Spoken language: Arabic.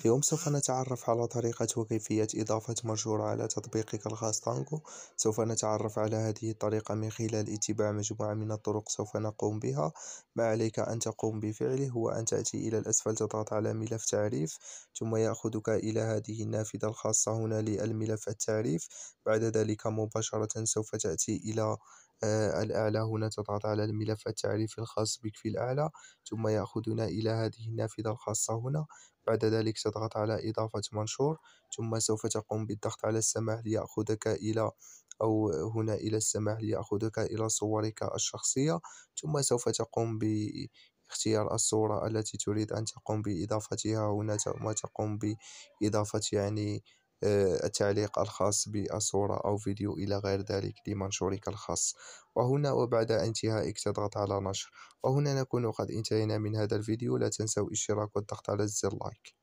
اليوم سوف نتعرف على طريقة وكيفية إضافة منشور على تطبيقك الخاص تانجو سوف نتعرف على هذه الطريقة من خلال اتباع مجموعة من الطرق سوف نقوم بها ما عليك أن تقوم بفعله هو أن تأتي إلى الأسفل تضغط على ملف تعريف ثم يأخذك إلى هذه النافذة الخاصة هنا للملف التعريف بعد ذلك مباشرة سوف تأتي إلى آه، الأعلى هنا تضغط على الملف التعريفي الخاص بك في الأعلى ثم يأخذنا إلى هذه النافذة الخاصة هنا بعد ذلك تضغط على إضافة منشور ثم سوف تقوم بالضغط على السماح ليأخذك إلى أو هنا إلى السماح ليأخذك إلى صورك الشخصية ثم سوف تقوم باختيار الصورة التي تريد أن تقوم بإضافتها هنا ثم تقوم بإضافة يعني آه، التعليق الخاص بالصورة أو فيديو إلى غير ذلك لمنشورك الخاص وهنا وبعد انتهائك تضغط على نشر وهنا نكون قد انتهينا من هذا الفيديو لا تنسوا الاشتراك والضغط على زر لايك